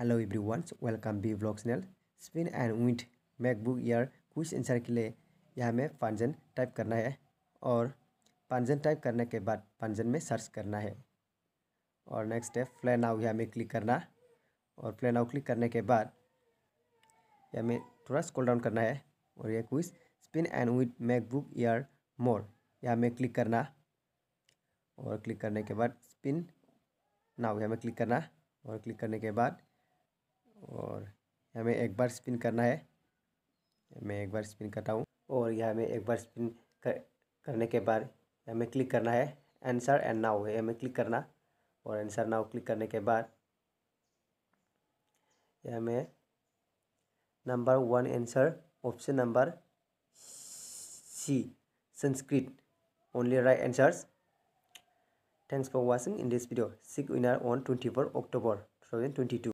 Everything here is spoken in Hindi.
hello every everyone welcome B vlog channel spin and wind MacBook air कुछ आंसर के लिए यहाँ में पांजन टाइप करना है और पांजन टाइप करने के बाद पांजन में सर्च करना है और नेक्स्ट है प्ले आउ यहाँ में क्लिक करना और प्ले नाउ क्लिक करने के बाद यहाँ में थोड़ा स्क्रॉल डाउन करना है और यह quiz spin and with MacBook air more यहाँ में क्लिक करना और क्लिक करने के बाद स्पिन नाउ यहाँ में क्लिक करना और क्लिक करने के बाद और हमें एक बार स्पिन करना है मैं एक बार स्पिन करता हूँ और यह हमें एक बार स्पिन कर, करने के बाद हमें क्लिक करना है आंसर एंड नाउ है हमें क्लिक करना और आंसर नाउ क्लिक करने के बाद यह हमें number one answer option number C Sanskrit only right answers thanks for watching in this video sick winner on twenty four October two thousand twenty to